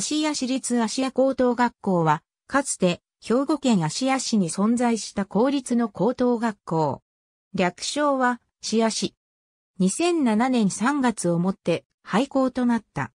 芦屋市立芦屋高等学校は、かつて、兵庫県芦屋市に存在した公立の高等学校。略称は、芦屋市。2007年3月をもって、廃校となった。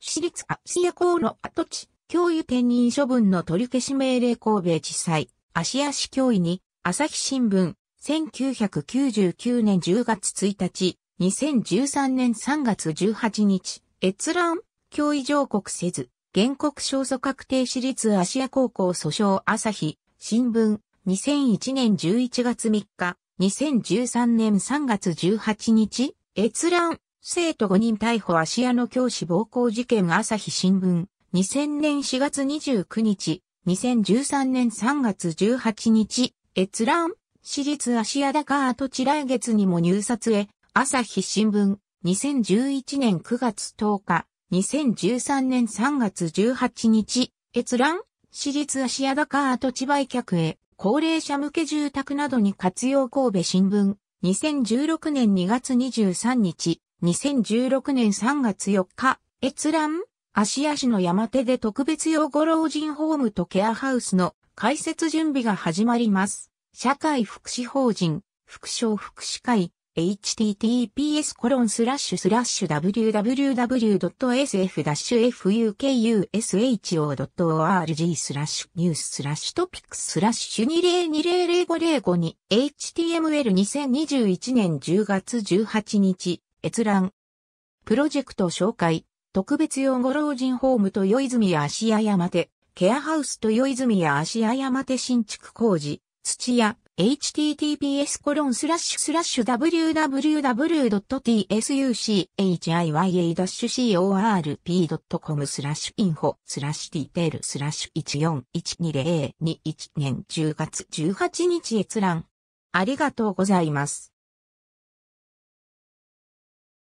市立芦屋校の跡地、教諭兼任処分の取り消し命令神戸地裁、芦屋市教委に、朝日新聞、1999年10月1日、2013年3月18日、閲覧、脅威上告せず、原告勝訴確定私立芦屋高校訴訟朝日、新聞、2001年11月3日、2013年3月18日、閲覧、生徒5人逮捕芦屋の教師暴行事件朝日新聞、2000年4月29日、2013年3月18日、閲覧、私立芦屋高跡地来月にも入札へ、朝日新聞、2011年9月10日、2013年3月18日、閲覧、私立足屋高跡地売却へ、高齢者向け住宅などに活用神戸新聞、2016年2月23日、2016年3月4日、閲覧、芦屋市の山手で特別養護老人ホームとケアハウスの開設準備が始まります。社会福祉法人、福商福祉会、https www.sf-fukusho.org スラッシュニューススラッシュトピックスラッシュ20200505に HTML2021 年10月18日閲覧プロジェクト紹介特別養護老人ホームと与泉芦屋山手ケアハウスと与泉や芦屋山手新築工事土屋、https コロンスラッシュスラッシュ www.tsuchiya-corp.com スラッシュインフォスラッシュティテールスラッシュ14120021年10月18日閲覧。ありがとうございます。